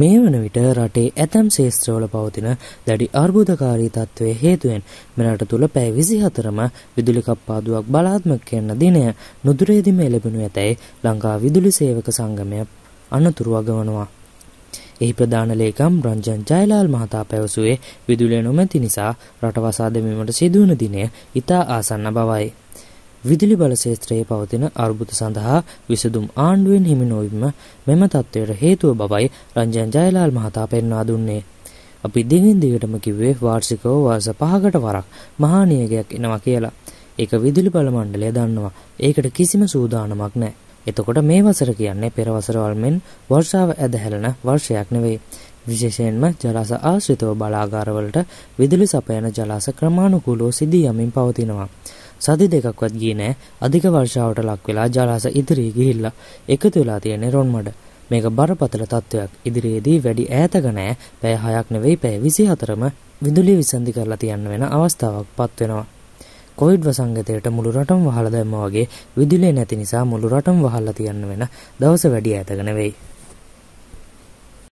මේ වන විට රටේ ඇතැම් ශේෂත්‍රවල පවතින දැඩි අර්බුදකාරී තත්ත්වය හේතුවෙන් මෙරට තුළ පැය විසිහතරම විදුලි කප්පාදුවක් බලාත්මක කරන දිනය නුදුරේදිම එළබෙනු ඇතැයි ලංකා විදුලි සේවක සංගමය අනතුරු අගවනවා. එහි ප්‍රධාන ලේකම් රංජන් ජයලාල් මහතා පැවසුවේ විදුලිය නොමැති නිසා රට වසා දැමීමට සිදුවන දිනය ඉතා ආසන්න බවයි. විදුලි බල ක්ෂේත්‍රයේ පවතින අර්බුද සඳහා විසඳුම් ආණ්ඩුවෙන් හිමි නොවීම මෙම තත්ත්වයට හේතුව බවයි රංජන් ජයලාල් මහතා පෙන්වා දුන්නේ. අපි දිගින් දිගටම කිව්වේ වාර්ෂිකව වාස පහකට වරක් මහා නියගයක් එනවා කියලා. ඒක විදුලි බල මණ්ඩලය දන්නවා. ඒකට කිසිම සූදානමක් නැහැ. එතකොට මේ වසර කියන්නේ පෙර වසරවල් මෙන් වර්ෂාව ඇදහැළෙන වර්ෂයක් නෙවෙයි. විශේෂයෙන්ම ජලාශ ආශ්‍රිතව බලාගාරවලට විදුලි සපයන ජලාශ ක්‍රමානුකූලව සිදී යමින් පවතිනවා. සති දෙකක්වත් ගියේ නෑ අධික වර්ෂාවට ලක් වෙලා ජලාශ ඉදිරියේ ගිහිල්ලා එකතු වෙලා තියෙන රොන්මඩ. මේක බරපතල තත්වයක්. ඉදිරියේදී වැඩි ඈතක නෑ පැය 6ක් නෙවෙයි පැය 24ම විදුලිය විසන්ධි කරලා තියන්න වෙන අවස්ථාවක්පත් වෙනවා. කොවිඩ් වසංගතයට මුළු රටම වහලා දැම්මා වගේ විදුලිය නැති නිසා මුළු රටම වහලා තියන්න වෙන දවස වැඩි ඈතක නෙවෙයි.